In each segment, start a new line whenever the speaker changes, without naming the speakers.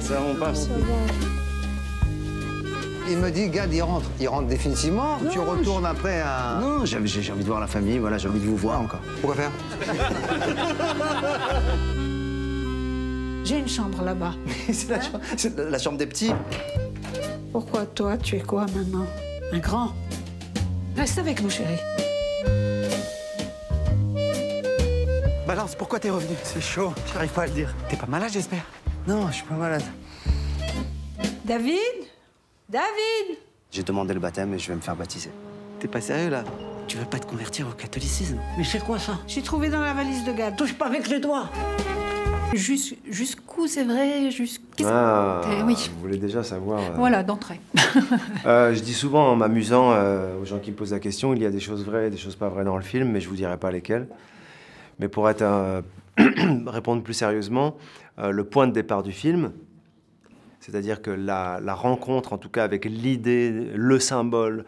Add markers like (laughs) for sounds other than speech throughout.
Ça, on passe.
Il me dit, Gad, il rentre. Il rentre définitivement. tu retournes après à...
Non, j'ai envie de voir la famille, voilà, j'ai envie de vous voir encore. Pourquoi faire
(laughs) J'ai une chambre là-bas. (laughs) c'est hein la, chambre, des petits. Pourquoi toi, tu es quoi maintenant Un grand Reste avec nous, chérie. Balance,
pourquoi t'es revenu C'est chaud, j'arrive pas à le dire. T'es pas malade, j'espère non, je suis
pas malade. David David
J'ai demandé le baptême et je vais me faire baptiser. T'es pas sérieux, là Tu veux pas te convertir au catholicisme
Mais c'est quoi, ça J'ai trouvé dans la valise de garde. Touche pas avec les doigts Jus Jusqu'où c'est vrai Jusqu'où
ah, Vous voulez déjà savoir. Euh, voilà, d'entrée. (laughs) euh, je dis souvent en m'amusant euh, aux gens qui me posent la question il y a des choses vraies et des choses pas vraies dans le film, mais je vous dirai pas lesquelles. Mais pour euh, (clears throat) répondre plus sérieusement, euh, le point de départ du film, c'est-à-dire que la, rencontre, en tout cas avec l'idée, le symbole,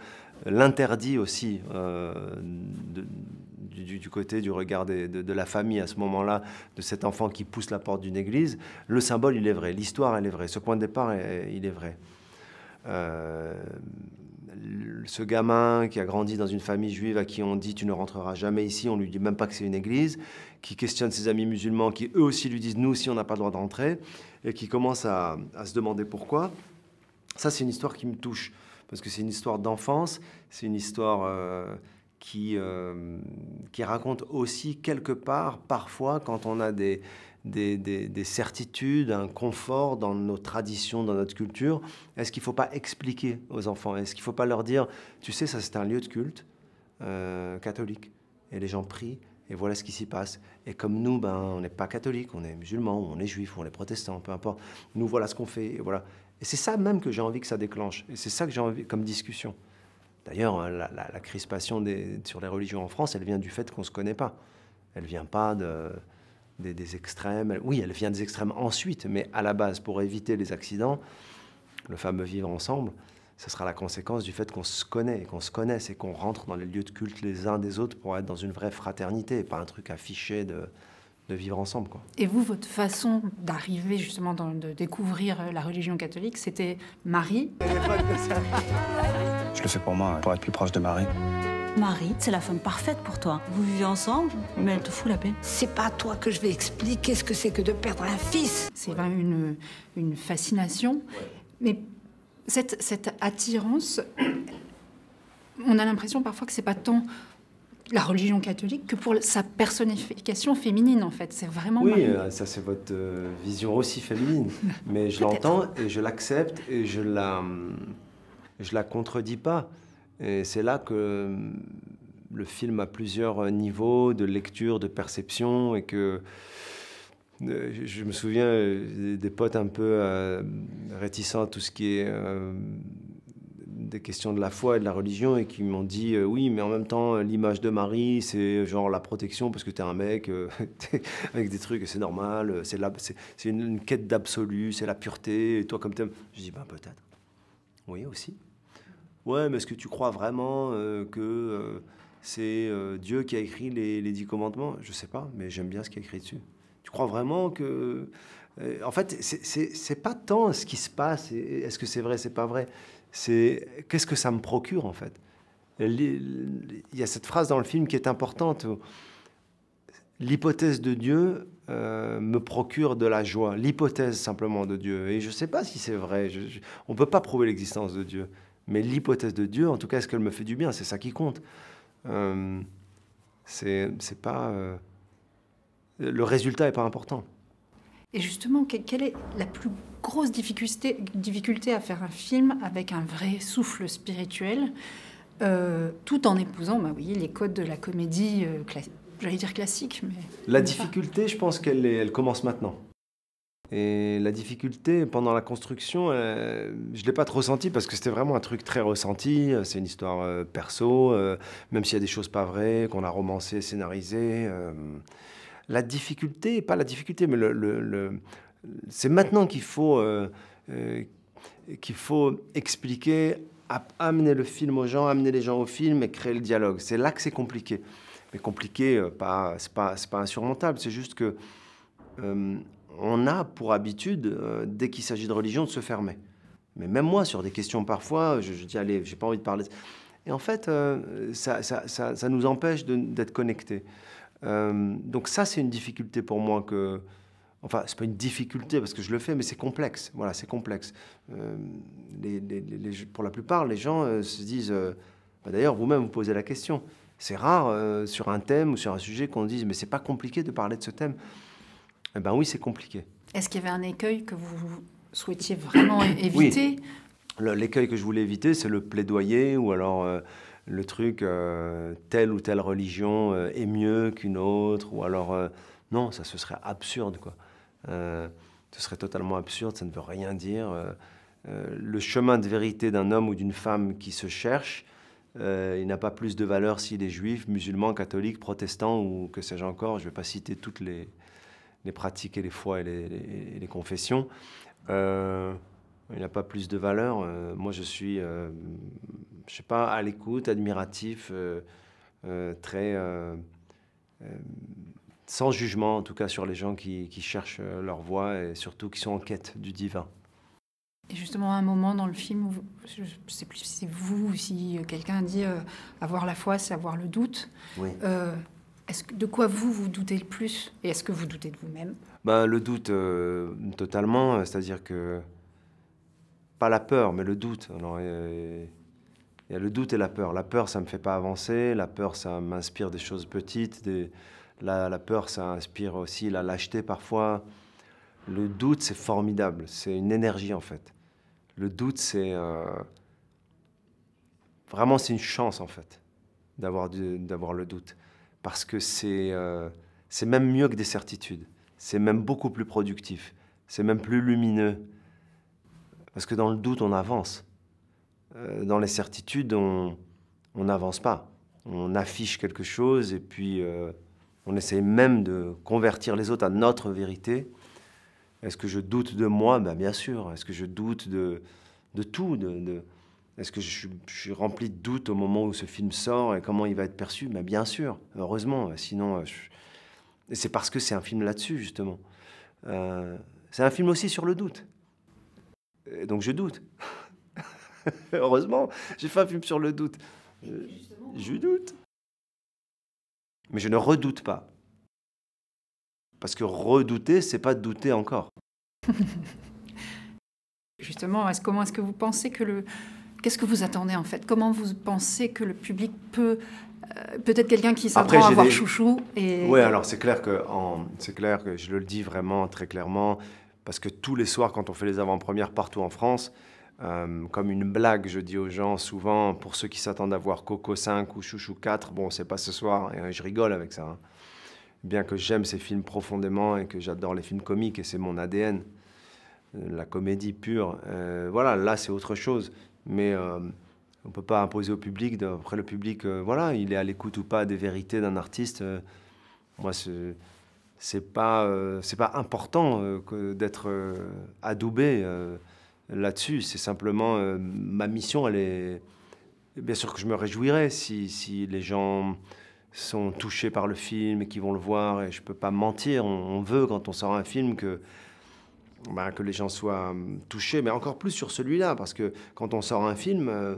l'interdit aussi euh, du, côté du regard de, de, la famille à ce moment-là, de cet enfant qui pousse la porte d'une église, le symbole, il est vrai, l'histoire, elle est vraie, ce point de départ, il est vrai ce gamin qui a grandi dans une famille juive à qui on dit tu ne rentreras jamais ici, on lui dit même pas que c'est une église, qui questionne ses amis musulmans qui eux aussi lui disent nous aussi on n'a pas le droit d'entrer et qui commence à, se demander pourquoi. Ça c'est une histoire qui me touche parce que c'est une histoire d'enfance, c'est une histoire euh, qui, euh, qui raconte aussi quelque part parfois quand on a des, des, certitudes, un confort dans nos traditions, dans notre culture. Est-ce qu'il ne faut pas expliquer aux enfants Est-ce qu'il ne faut pas leur dire, tu sais, ça c'est un lieu de culte euh, catholique et les gens prient et voilà ce qui s'y passe. Et comme nous, ben, on n'est pas catholique, on est musulman, on est juif, on est protestant, peu importe. Nous, voilà ce qu'on fait. Et, voilà. et c'est ça même que j'ai envie que ça déclenche. Et c'est ça que j'ai envie comme discussion. D'ailleurs, hein, la, crispation des, sur les religions en France, elle vient du fait qu'on ne se connaît pas. Elle vient pas de des, extrêmes. Oui, elle vient des extrêmes ensuite, mais à la base, pour éviter les accidents, le fameux vivre ensemble, ce sera la conséquence du fait qu'on se connaît, qu'on se connaisse et qu'on rentre dans les lieux de culte les uns des autres pour être dans une vraie fraternité, pas un truc affiché de, vivre ensemble.
Et vous, votre façon d'arriver justement, de découvrir euh, la religion catholique, c'était Marie
Je le fais pour moi, pour être plus proche de Marie.
Marie, c'est la femme parfaite pour toi. Vous vivez ensemble, mais elle te fout la paix. C'est pas toi que je vais expliquer ce que c'est que de perdre un fils. C'est une, fascination. Mais cette, attirance, on a l'impression parfois que c'est pas tant la religion catholique que pour sa personnification féminine, en fait. C'est vraiment... Oui, euh,
ça, c'est votre euh, vision aussi féminine. Mais je (laughs) l'entends et je l'accepte et je la... Hum, je la contredis pas. Et c'est là que mm, le film a plusieurs euh, niveaux de lecture, de perception, et que euh, je me souviens euh, des potes un peu réticents à tout ce qui est des questions de la foi et de la religion, et qui m'ont dit oui, mais en même temps, l'image de Marie, c'est genre la protection parce que t'es un mec (laughs) avec des trucs, c'est normal, c'est une, une, quête d'absolu, c'est la pureté, et toi comme t'aimes. Je dis ben peut-être. Oui, aussi. Ouais, mais est-ce que tu crois vraiment euh, que euh, c'est euh, Dieu qui a écrit les, dix commandements Je sais pas, mais j'aime bien ce qui est écrit dessus. Tu crois vraiment que. en fait, c'est pas tant ce qui se passe, est-ce que c'est vrai, c'est pas vrai. C'est qu'est-ce que ça me procure, en fait. Il y a cette phrase dans le film qui est importante. L'hypothèse de Dieu me procure de la joie, l'hypothèse simplement de Dieu. Et je ne sais pas si c'est vrai. on ne peut pas prouver l'existence de Dieu. Mais l'hypothèse de Dieu, en tout cas, est-ce qu'elle me fait du bien C'est ça qui compte. Euh, c'est pas. Euh, le résultat n'est pas important.
Et justement, quelle est la plus grosse difficulté, difficulté à faire un film avec un vrai souffle spirituel, euh, tout en épousant, bah oui, les codes de la comédie, j'allais dire classique, mais... La difficulté,
je pense qu'elle elle commence maintenant. Et la difficulté pendant la construction, euh, je ne l'ai pas trop ressenti parce que c'était vraiment un truc très ressenti. Euh, c'est une histoire euh, perso, même s'il y a des choses pas vraies, qu'on a romancé, scénarisé. la difficulté, pas la difficulté, mais le, c'est maintenant qu'il faut, qu'il faut expliquer, amener le film aux gens, amener les gens au film et créer le dialogue. C'est là que c'est compliqué. Mais compliqué, pas, c'est pas, pas insurmontable. C'est juste que on a pour habitude, euh, dès qu'il s'agit de religion, de se fermer. Mais même moi, sur des questions parfois, je, dis, allez, j'ai pas envie de parler. Et en fait, euh, ça, nous empêche d'être connectés. Euh, donc ça, c'est une difficulté pour moi que... Enfin, c'est pas une difficulté parce que je le fais, mais c'est complexe. Voilà, c'est complexe. pour la plupart, les gens se disent... Bah, d'ailleurs, vous-même, vous posez la question. C'est rare sur un thème ou sur un sujet qu'on dise, mais c'est pas compliqué de parler de ce thème. Eh bien oui, c'est compliqué.
Est-ce qu'il y avait un écueil que vous souhaitiez vraiment éviter
L'écueil que je voulais éviter, c'est le plaidoyer ou alors euh, le truc euh, telle ou telle religion euh, est mieux qu'une autre ou alors non, ça ce serait absurde quoi. ce serait totalement absurde, ça ne veut rien dire. le chemin de vérité d'un homme ou d'une femme qui se cherche, il n'a pas plus de valeur s'il est juif, musulman, catholique, protestant ou que sais-je encore. Je ne vais pas citer toutes les, les pratiques et les foi et les, confessions. Euh, il n'a pas plus de valeur. Euh, moi, je suis, euh, je sais pas, à l'écoute, admiratif, euh, très sans jugement, en tout cas, sur les gens qui, cherchent leur voie et surtout qui sont en quête du divin.
Et justement, à un moment dans le film, je ne sais plus si c'est vous ou si quelqu'un dit avoir la foi, c'est avoir le doute. Oui de quoi vous vous doutez le plus Et est-ce que vous doutez de vous-même
bah, Le doute, euh, totalement. Euh, c'est-à-dire que. Pas la peur, mais le doute. il y a le doute et la peur. La peur, ça ne me fait pas avancer. La peur, ça m'inspire des choses petites. La, peur, ça inspire aussi la lâcheté parfois. Le doute, c'est formidable. C'est une énergie, en fait. Le doute, c'est. Euh, vraiment, c'est une chance, en fait, d'avoir, d'avoir le doute parce que euh, c'est même mieux que des certitudes. C'est même beaucoup plus productif. C'est même plus lumineux. Parce que dans le doute, on avance. Euh, dans les certitudes, on n'avance pas. On affiche quelque chose et puis euh, on essaie même de convertir les autres à notre vérité. Est-ce que je doute de moi ben, Bien sûr. Est-ce que je doute de, de tout de, de est-ce que je suis, rempli de doutes au moment où ce film sort et comment il va être perçu bah, Bien sûr, heureusement. Sinon, euh, c'est parce que c'est un film là-dessus, justement. Euh, c'est un film aussi sur le doute. donc je doute. (laughs) heureusement, j'ai fait un film sur le doute. Je, je doute. Mais je ne redoute pas. Parce que redouter, c'est pas douter encore. (laughs)
Justement, comment est-ce que vous pensez que le, Qu'est-ce que vous attendez en fait Comment vous pensez que le public peut euh, peut-être quelqu'un qui s'apprend à voir chouchou Oui, alors
c'est clair que clair que je le dis vraiment très clairement parce que tous les soirs quand on fait les avant-premières partout en France, euh, comme une blague, je dis aux gens souvent, pour ceux qui s'attendent à voir Coco 5 ou Chouchou 4, bon, c'est pas ce soir, et euh, je rigole avec ça. Hein. Bien que j'aime ces films profondément et que j'adore les films comiques, et c'est mon ADN, la comédie pure, voilà, là c'est autre chose mais euh, on ne peut pas imposer au public. Après, le public, euh, voilà, il est à l'écoute ou pas des vérités d'un artiste. Euh, moi, c'est n'est pas pas important d'être adoubé là-dessus. C'est simplement ma mission. Elle est bien sûr que je me réjouirais si, si les gens sont touchés par le film et qu'ils vont le voir. Et je peux pas mentir. on veut quand on sort un film que bah, que les gens soient hum, touchés, mais encore plus sur celui-là, parce que quand on sort un film, euh,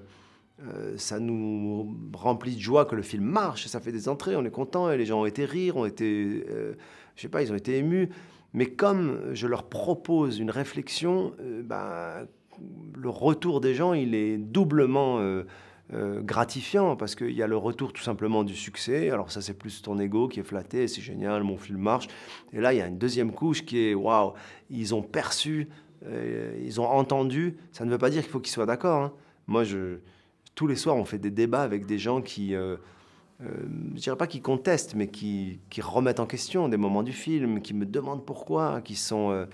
euh, ça nous remplit de joie que le film marche, ça fait des entrées, on est content, et les gens ont été rires, ont été, euh, je sais pas, ils ont été émus. Mais comme je leur propose une réflexion, bah, le retour des gens, il est doublement euh, gratifiant parce qu'il y a le retour tout simplement du succès. Alors ça c'est plus ton ego qui est flatté, c'est génial, mon film marche. Et là il y a une deuxième couche qui est waouh, ils ont perçu, euh, ils ont entendu. Ça ne veut pas dire qu'il faut qu'ils soient d'accord. Hein. Moi je, tous les soirs on fait des débats avec des gens qui euh, je dirais pas qui contestent, mais qui, qui, remettent en question des moments du film, qui me demandent pourquoi, qui sont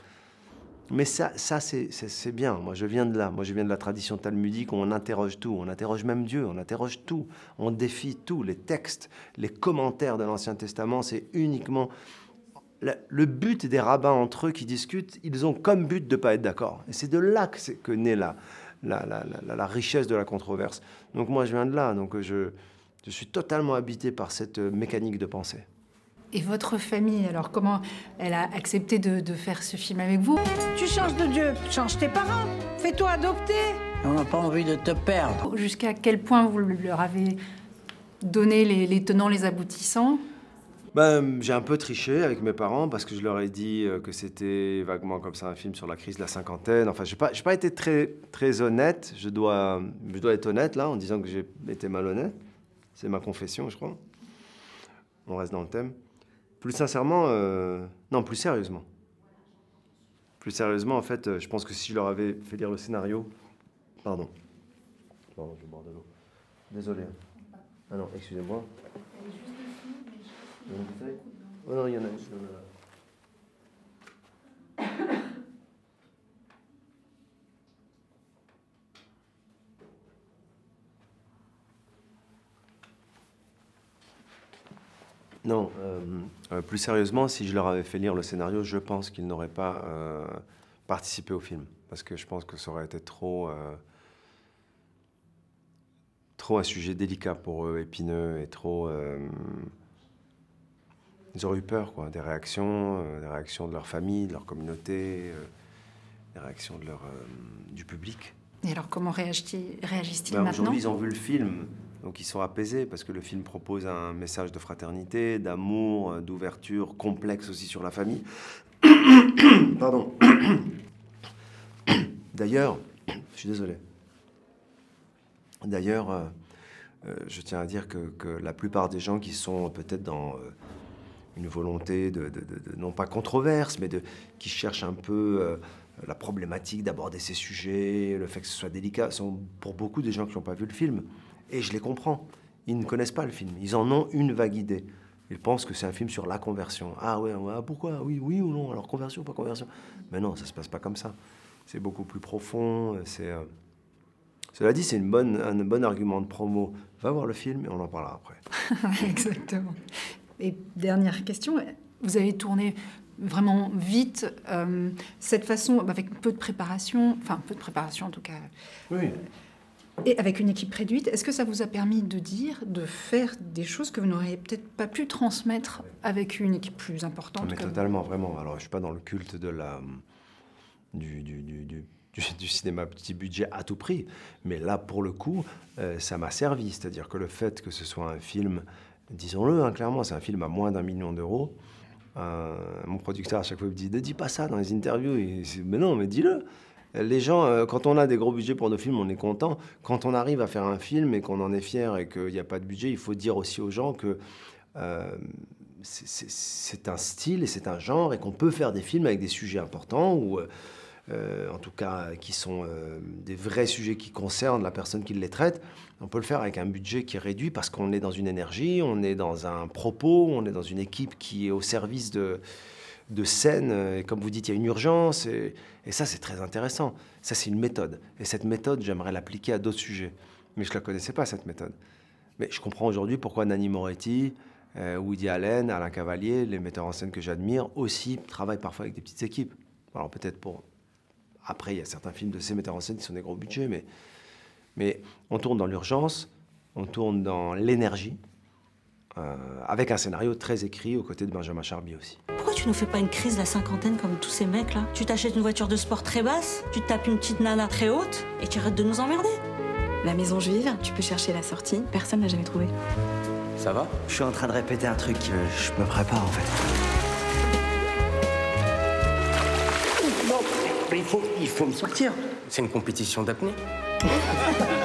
mais ça, c'est bien. Moi, je viens de là. Moi, je viens de la tradition talmudique où on interroge tout. On interroge même Dieu, on interroge tout. On défie tout. Les textes, les commentaires de l'Ancien Testament, c'est uniquement... Le but des rabbins entre eux qui discutent, ils ont comme but de ne pas être d'accord. Et c'est de là que, naît la, la, richesse de la controverse. Donc moi, je viens de là. Donc je, je suis totalement habité par cette euh, mécanique de pensée.
Et votre famille, alors comment elle a accepté de, faire ce film avec vous Tu changes de Dieu, change tes parents, fais-toi adopter. On n'a pas envie de te perdre. Jusqu'à quel point vous leur avez donné les, tenants, les aboutissants
ben, j'ai un peu triché avec mes parents parce que je leur ai dit euh, que c'était vaguement comme ça un film sur la crise de la cinquantaine. Enfin, je n'ai pas, pas, été très, très honnête. Je dois, je dois être honnête là en disant que j'ai été malhonnête. C'est ma confession, je crois. On reste dans le thème. Plus sincèrement, euh, non, plus sérieusement. Plus sérieusement, en fait, euh, je pense que si je leur avais fait lire le scénario. Pardon. Pardon, je vais boire de l'eau. Désolé. Hein. Ah non, excusez-moi. Hein. Oh non, il y en a une. Non, euh, euh, plus sérieusement, si je leur avais fait lire le scénario, je pense qu'ils n'auraient pas euh, participé au film. Parce que je pense que ça aurait été trop, trop un sujet délicat pour eux, épineux, et trop... ils auraient eu peur, quoi, des réactions, des réactions de leur famille, de leur communauté, des réactions de leur, du public.
Et alors, comment réagissent-ils ben, maintenant Aujourd'hui, ils ont
vu le film. Donc ils sont apaisés parce que le film propose un message de fraternité, d'amour, euh, d'ouverture, complexe aussi sur la famille. (coughs) Pardon. (coughs) D'ailleurs, (coughs) je suis désolé. D'ailleurs, euh, euh, je tiens à dire que, la plupart des gens qui sont peut-être dans une volonté de, non pas controverse, mais qui cherchent un peu la problématique d'aborder ces sujets, le fait que ce soit délicat, sont pour beaucoup des gens qui n'ont pas vu le film. Et je les comprends. Ils ne connaissent pas le film. Ils en ont une vague idée. Ils pensent que c'est un film sur la conversion. Ah ouais, ouais ah, pourquoi Oui, oui ou non Alors conversion, pas conversion Mais non, ça se passe pas comme ça. C'est beaucoup plus profond. Euh, c'est euh, Cela dit, c'est une bonne, un bon argument de promo. Va voir le film et on en
parlera après. (laughs) Exactement. Et dernière question, vous avez tourné vraiment vite, euh, cette façon, avec peu de préparation, enfin peu de préparation en tout cas. Oui. Et avec une équipe réduite, est-ce que ça vous a permis de dire, de faire des choses que vous n'auriez peut-être pas pu transmettre avec une équipe plus importante Mais
totalement, vraiment. Alors, je suis pas dans le culte de la du, du, du, du du, (laughs) cinéma petit budget à tout prix. Mais là, pour le coup, euh, ça m'a servi. C'est-à-dire que le fait que ce soit un film, disons-le hein, clairement, c'est un film à moins d'un million d'euros. Euh, mon producteur, à chaque fois, me dit Ne dis pas ça dans les interviews. mais non, mais dis-le. Les gens, euh, quand on a des gros budgets pour nos films, on est content. Quand on arrive à faire un film et qu'on en est fier et qu'il n'y a pas de budget, il faut dire aussi aux gens que euh, c'est un style et c'est un genre et qu'on peut faire des films avec des sujets importants ou euh, en tout cas qui sont des vrais sujets qui concernent la personne qui les traite. On peut le faire avec un budget qui est réduit parce qu'on est dans une énergie, on est dans un propos, on est dans une équipe qui est au service de de scène. Euh, et comme vous dites, il y a une urgence. Et, ça, c'est très intéressant. Ça, c'est une méthode. Et cette méthode, j'aimerais l'appliquer à d'autres sujets. Mais je ne la connaissais pas, cette méthode. Mais je comprends aujourd'hui pourquoi Nanni Moretti, euh, Woody Allen, Alain Cavalier, les metteurs en scène que j'admire, aussi travaillent parfois avec des petites équipes. Alors peut-être pour... Après, il y a certains films de ces metteurs en scène qui sont des gros budgets, mais, on tourne dans l'urgence, on tourne dans l'énergie, euh, avec un scénario très écrit aux côtés de Benjamin Charbi aussi
tu nous fais pas une crise de la cinquantaine comme tous ces mecs là Tu t'achètes une voiture de sport très basse, tu tapes une petite nana très haute et tu arrêtes de nous emmerder. La maison juive, tu peux chercher la sortie, personne n'a jamais trouvé.
Ça va Je suis en train de répéter un truc, que je me prépare en fait. il faut, il faut me sortir. C'est une compétition d'apnée. (laughs)